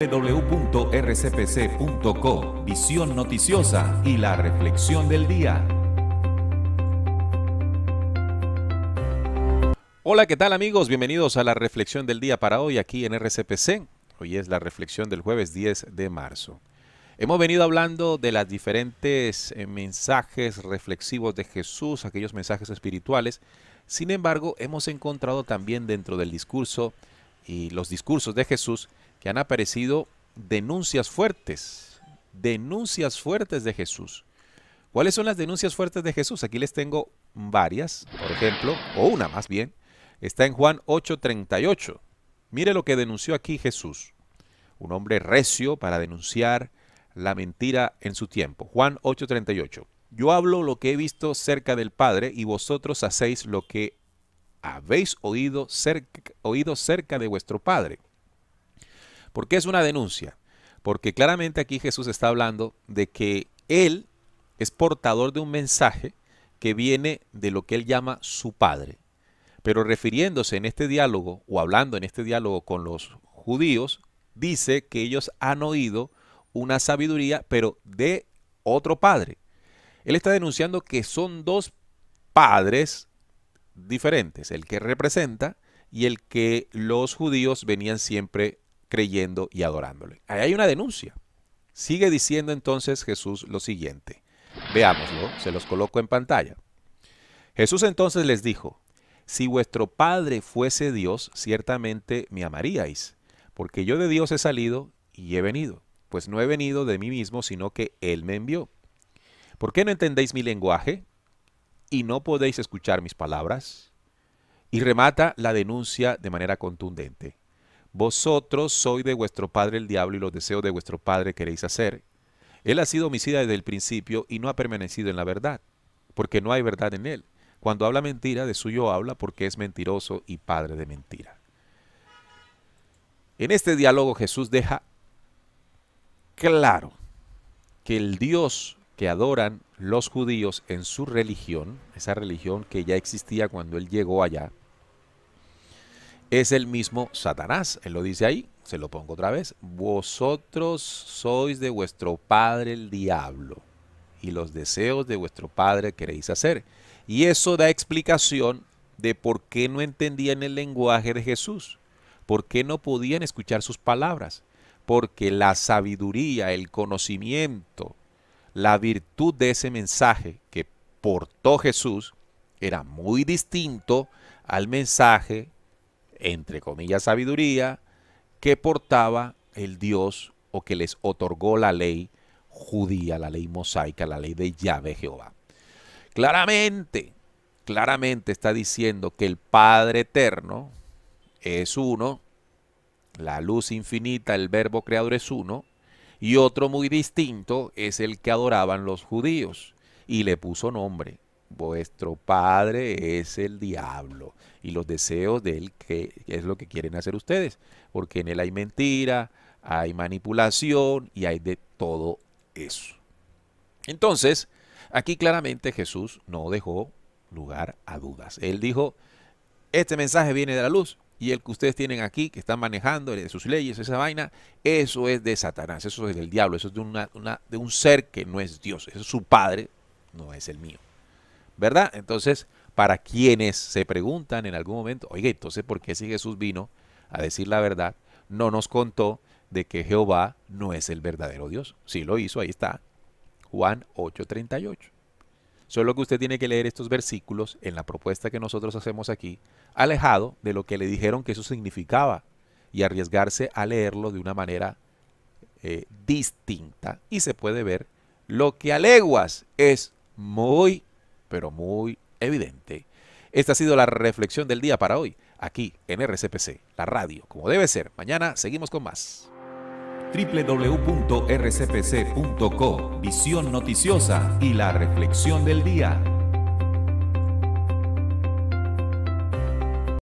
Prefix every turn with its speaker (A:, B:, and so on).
A: www.rcpc.co Visión Noticiosa y la Reflexión del Día. Hola, ¿qué tal amigos? Bienvenidos a la Reflexión del Día para hoy aquí en RCPC. Hoy es la reflexión del jueves 10 de marzo. Hemos venido hablando de los diferentes eh, mensajes reflexivos de Jesús, aquellos mensajes espirituales. Sin embargo, hemos encontrado también dentro del discurso y los discursos de Jesús que han aparecido denuncias fuertes, denuncias fuertes de Jesús. ¿Cuáles son las denuncias fuertes de Jesús? Aquí les tengo varias, por ejemplo, o una más bien. Está en Juan 8:38. Mire lo que denunció aquí Jesús. Un hombre recio para denunciar la mentira en su tiempo. Juan 8:38. Yo hablo lo que he visto cerca del Padre y vosotros hacéis lo que habéis oído cerca, oído cerca de vuestro Padre. ¿Por qué es una denuncia? Porque claramente aquí Jesús está hablando de que Él es portador de un mensaje que viene de lo que Él llama su Padre. Pero refiriéndose en este diálogo o hablando en este diálogo con los judíos, dice que ellos han oído una sabiduría, pero de otro Padre. Él está denunciando que son dos padres diferentes, el que representa y el que los judíos venían siempre creyendo y adorándole. Ahí hay una denuncia. Sigue diciendo entonces Jesús lo siguiente. Veámoslo, se los coloco en pantalla. Jesús entonces les dijo, si vuestro Padre fuese Dios, ciertamente me amaríais, porque yo de Dios he salido y he venido, pues no he venido de mí mismo, sino que Él me envió. ¿Por qué no entendéis mi lenguaje y no podéis escuchar mis palabras? Y remata la denuncia de manera contundente. Vosotros sois de vuestro padre el diablo y los deseos de vuestro padre queréis hacer. Él ha sido homicida desde el principio y no ha permanecido en la verdad, porque no hay verdad en él. Cuando habla mentira, de suyo habla porque es mentiroso y padre de mentira. En este diálogo Jesús deja claro que el Dios que adoran los judíos en su religión, esa religión que ya existía cuando él llegó allá, es el mismo Satanás. Él lo dice ahí, se lo pongo otra vez. Vosotros sois de vuestro padre el diablo y los deseos de vuestro padre queréis hacer. Y eso da explicación de por qué no entendían el lenguaje de Jesús, por qué no podían escuchar sus palabras, porque la sabiduría, el conocimiento, la virtud de ese mensaje que portó Jesús era muy distinto al mensaje entre comillas, sabiduría que portaba el Dios o que les otorgó la ley judía, la ley mosaica, la ley de Yahvé Jehová. Claramente, claramente está diciendo que el Padre Eterno es uno, la luz infinita, el verbo creador es uno, y otro muy distinto es el que adoraban los judíos, y le puso nombre vuestro padre es el diablo y los deseos de él que es lo que quieren hacer ustedes, porque en él hay mentira, hay manipulación y hay de todo eso. Entonces, aquí claramente Jesús no dejó lugar a dudas. Él dijo, este mensaje viene de la luz y el que ustedes tienen aquí, que están manejando de sus leyes, esa vaina, eso es de Satanás, eso es del diablo, eso es de, de un ser que no es Dios, eso es su padre, no es el mío. ¿verdad? Entonces, para quienes se preguntan en algún momento, oye, entonces, ¿por qué si Jesús vino a decir la verdad, no nos contó de que Jehová no es el verdadero Dios? Sí lo hizo, ahí está, Juan 8:38. Solo que usted tiene que leer estos versículos en la propuesta que nosotros hacemos aquí, alejado de lo que le dijeron que eso significaba y arriesgarse a leerlo de una manera eh, distinta. Y se puede ver lo que aleguas es muy pero muy evidente. Esta ha sido la reflexión del día para hoy, aquí en RCPC, la radio, como debe ser. Mañana seguimos con más. www.rcpc.co, visión noticiosa y la reflexión del día.